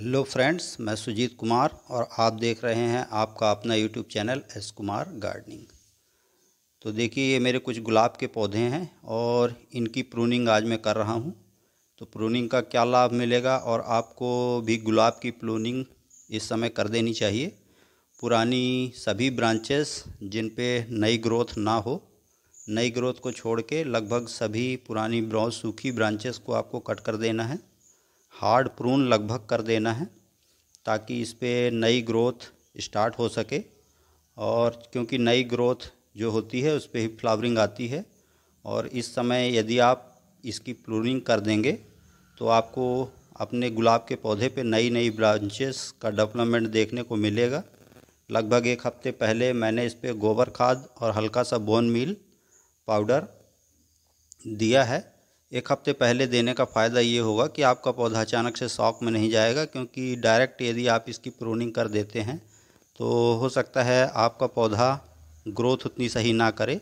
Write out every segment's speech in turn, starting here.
hello friends मैं सुजीत कुमार और आप देख रहे हैं आपका अपना YouTube channel S Kumar gardening तो देखिए ये मेरे कुछ गुलाब के पौधे हैं और इनकी प्रूनिंग आज मैं कर रहा हूँ तो प्रूनिंग का क्या लाभ मिलेगा और आपको भी गुलाब की प्रूनिंग इस समय कर देनी चाहिए पुरानी सभी ब्रांचेस जिन पे नई ग्रोथ ना हो नई ग्रोथ को छोड़ के लगभग सभी पुरानी ब्राउज सूखी ब्रांचेस को आपको कट कर देना है हार्ड प्रून लगभग कर देना है ताकि इस पर नई ग्रोथ स्टार्ट हो सके और क्योंकि नई ग्रोथ जो होती है उस पर ही फ्लावरिंग आती है और इस समय यदि आप इसकी प्रूनिंग कर देंगे तो आपको अपने गुलाब के पौधे पे नई नई ब्रांचेस का डेवलपमेंट देखने को मिलेगा लगभग एक हफ्ते पहले मैंने इस पर गोबर खाद और हल्का सा बोन मील पाउडर दिया है एक हफ्ते पहले देने का फ़ायदा ये होगा कि आपका पौधा अचानक से शॉक में नहीं जाएगा क्योंकि डायरेक्ट यदि आप इसकी प्रूनिंग कर देते हैं तो हो सकता है आपका पौधा ग्रोथ उतनी सही ना करे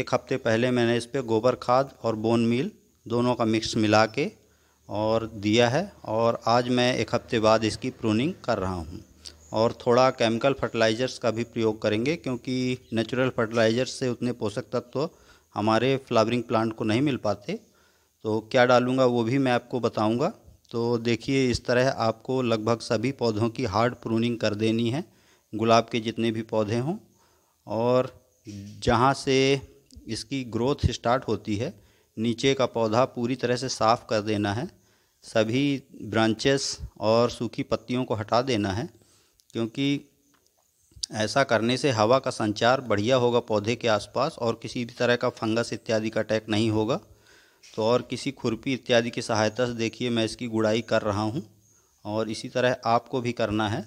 एक हफ्ते पहले मैंने इस पर गोबर खाद और बोन मील दोनों का मिक्स मिला के और दिया है और आज मैं एक हफ्ते बाद इसकी प्रूनिंग कर रहा हूँ और थोड़ा केमिकल फर्टिलाइज़र्स का भी प्रयोग करेंगे क्योंकि नेचुरल फर्टिलाइज़र्स से उतने पोषक तत्व तो हमारे फ्लावरिंग प्लांट को नहीं मिल पाते तो क्या डालूँगा वो भी मैं आपको बताऊँगा तो देखिए इस तरह आपको लगभग सभी पौधों की हार्ड प्रूनिंग कर देनी है गुलाब के जितने भी पौधे हों और जहाँ से इसकी ग्रोथ स्टार्ट होती है नीचे का पौधा पूरी तरह से साफ़ कर देना है सभी ब्रांचेस और सूखी पत्तियों को हटा देना है क्योंकि ऐसा करने से हवा का संचार बढ़िया होगा पौधे के आसपास और किसी भी तरह का फंगस इत्यादि का अटैक नहीं होगा तो और किसी खुरपी इत्यादि की सहायता से देखिए मैं इसकी गुड़ाई कर रहा हूँ और इसी तरह आपको भी करना है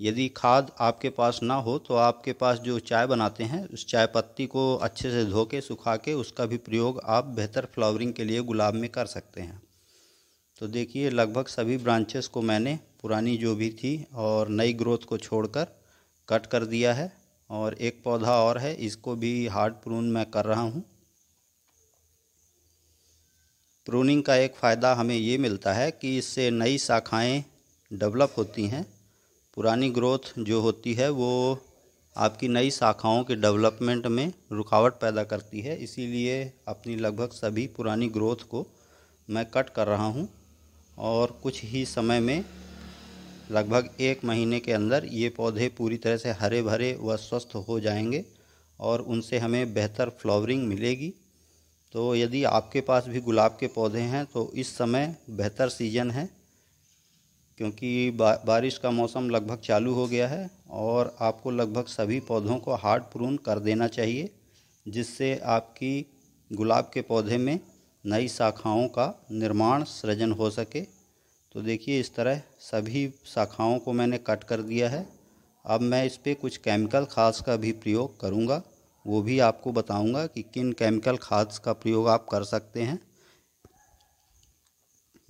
यदि खाद आपके पास ना हो तो आपके पास जो चाय बनाते हैं उस चाय पत्ती को अच्छे से धो के सुखा के उसका भी प्रयोग आप बेहतर फ्लावरिंग के लिए गुलाब में कर सकते हैं तो देखिए लगभग सभी ब्रांचेस को मैंने पुरानी जो भी थी और नई ग्रोथ को छोड़कर कट कर दिया है और एक पौधा और है इसको भी हार्ड प्रून मैं कर रहा हूँ प्रूनिंग का एक फ़ायदा हमें ये मिलता है कि इससे नई शाखाएं डेवलप होती हैं पुरानी ग्रोथ जो होती है वो आपकी नई शाखाओं के डेवलपमेंट में रुकावट पैदा करती है इसीलिए अपनी लगभग सभी पुरानी ग्रोथ को मैं कट कर रहा हूँ और कुछ ही समय में लगभग एक महीने के अंदर ये पौधे पूरी तरह से हरे भरे व स्वस्थ हो जाएंगे और उनसे हमें बेहतर फ्लावरिंग मिलेगी तो यदि आपके पास भी गुलाब के पौधे हैं तो इस समय बेहतर सीजन है क्योंकि बा, बारिश का मौसम लगभग चालू हो गया है और आपको लगभग सभी पौधों को हार्ड प्रून कर देना चाहिए जिससे आपकी गुलाब के पौधे में नई शाखाओं का निर्माण सृजन हो सके तो देखिए इस तरह सभी शाखाओं को मैंने कट कर दिया है अब मैं इस पर कुछ केमिकल खाद का भी प्रयोग करूँगा वो भी आपको बताऊंगा कि किन केमिकल खाद का प्रयोग आप कर सकते हैं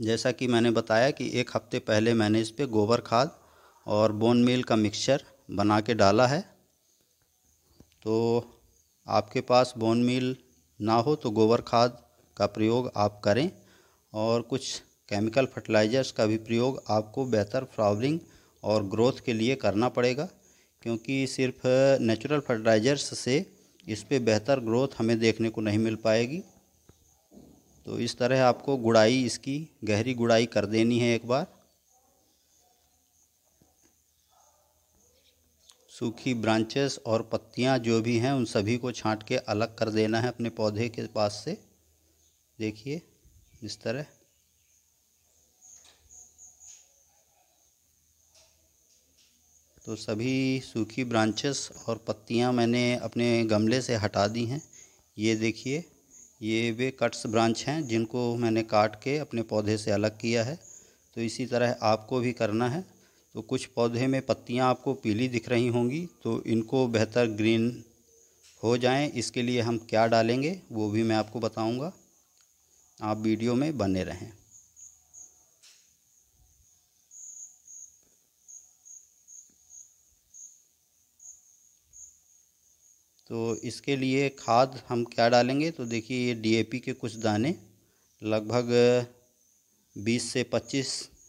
जैसा कि मैंने बताया कि एक हफ्ते पहले मैंने इस पर गोबर खाद और बोन मिल का मिक्सचर बना के डाला है तो आपके पास बोन मील ना हो तो गोबर खाद का प्रयोग आप करें और कुछ केमिकल फर्टिलाइज़र्स का भी प्रयोग आपको बेहतर फ्लावरिंग और ग्रोथ के लिए करना पड़ेगा क्योंकि सिर्फ नेचुरल फर्टिलाइज़र्स से इस पर बेहतर ग्रोथ हमें देखने को नहीं मिल पाएगी तो इस तरह आपको गुड़ाई इसकी गहरी गुड़ाई कर देनी है एक बार सूखी ब्रांचेस और पत्तियां जो भी हैं उन सभी को छांट के अलग कर देना है अपने पौधे के पास से देखिए इस तरह तो सभी सूखी ब्रांचेस और पत्तियां मैंने अपने गमले से हटा दी हैं ये देखिए ये वे कट्स ब्रांच हैं जिनको मैंने काट के अपने पौधे से अलग किया है तो इसी तरह आपको भी करना है तो कुछ पौधे में पत्तियां आपको पीली दिख रही होंगी तो इनको बेहतर ग्रीन हो जाएं इसके लिए हम क्या डालेंगे वो भी मैं आपको बताऊंगा आप वीडियो में बने रहें तो इसके लिए खाद हम क्या डालेंगे तो देखिए ये डीएपी के कुछ दाने लगभग 20 से 25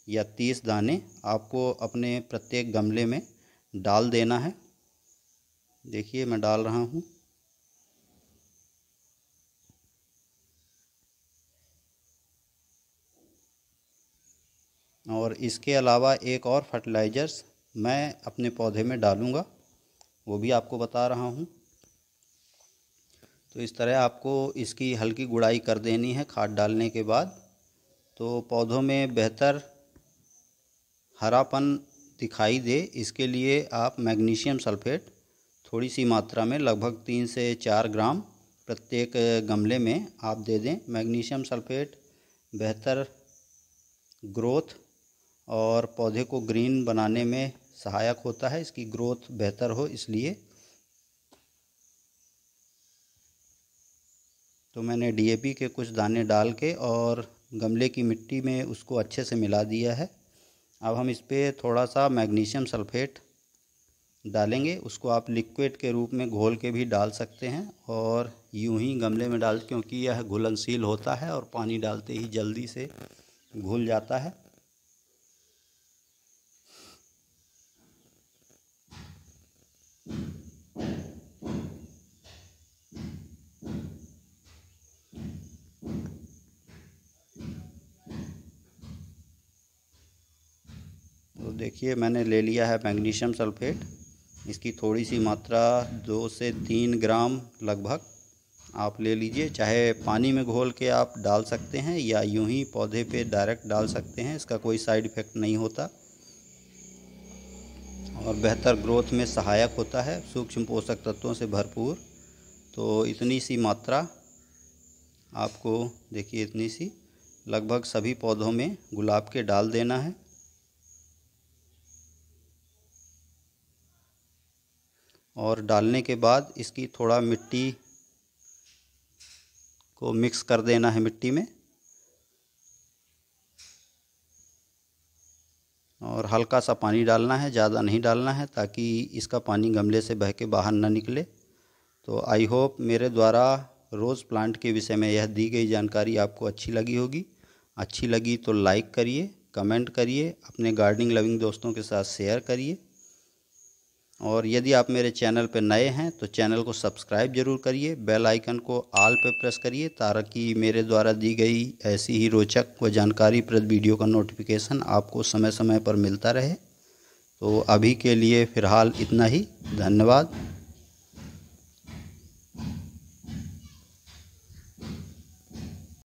या 30 दाने आपको अपने प्रत्येक गमले में डाल देना है देखिए मैं डाल रहा हूँ और इसके अलावा एक और फर्टिलाइज़र्स मैं अपने पौधे में डालूँगा वो भी आपको बता रहा हूँ तो इस तरह आपको इसकी हल्की गुड़ाई कर देनी है खाद डालने के बाद तो पौधों में बेहतर हरापन दिखाई दे इसके लिए आप मैग्नीशियम सल्फेट थोड़ी सी मात्रा में लगभग तीन से चार ग्राम प्रत्येक गमले में आप दे दें मैग्नीशियम सल्फेट बेहतर ग्रोथ और पौधे को ग्रीन बनाने में सहायक होता है इसकी ग्रोथ बेहतर हो इसलिए तो मैंने डीएपी के कुछ दाने डाल के और गमले की मिट्टी में उसको अच्छे से मिला दिया है अब हम इस पर थोड़ा सा मैग्नीशियम सल्फेट डालेंगे उसको आप लिक्विड के रूप में घोल के भी डाल सकते हैं और यूं ही गमले में डाल क्योंकि यह घुलनशील होता है और पानी डालते ही जल्दी से घुल जाता है देखिए मैंने ले लिया है मैग्नीशियम सल्फेट इसकी थोड़ी सी मात्रा दो से तीन ग्राम लगभग आप ले लीजिए चाहे पानी में घोल के आप डाल सकते हैं या यूं ही पौधे पे डायरेक्ट डाल सकते हैं इसका कोई साइड इफ़ेक्ट नहीं होता और बेहतर ग्रोथ में सहायक होता है सूक्ष्म पोषक तत्वों से भरपूर तो इतनी सी मात्रा आपको देखिए इतनी सी लगभग सभी पौधों में गुलाब के डाल देना है और डालने के बाद इसकी थोड़ा मिट्टी को मिक्स कर देना है मिट्टी में और हल्का सा पानी डालना है ज़्यादा नहीं डालना है ताकि इसका पानी गमले से बह के बाहर ना निकले तो आई होप मेरे द्वारा रोज़ प्लांट के विषय में यह दी गई जानकारी आपको अच्छी लगी होगी अच्छी लगी तो लाइक करिए कमेंट करिए अपने गार्डनिंग लविंग दोस्तों के साथ शेयर करिए और यदि आप मेरे चैनल पर नए हैं तो चैनल को सब्सक्राइब जरूर करिए बेल आइकन को आल पर प्रेस करिए ताकि मेरे द्वारा दी गई ऐसी ही रोचक व जानकारी प्रद वीडियो का नोटिफिकेशन आपको समय समय पर मिलता रहे तो अभी के लिए फ़िलहाल इतना ही धन्यवाद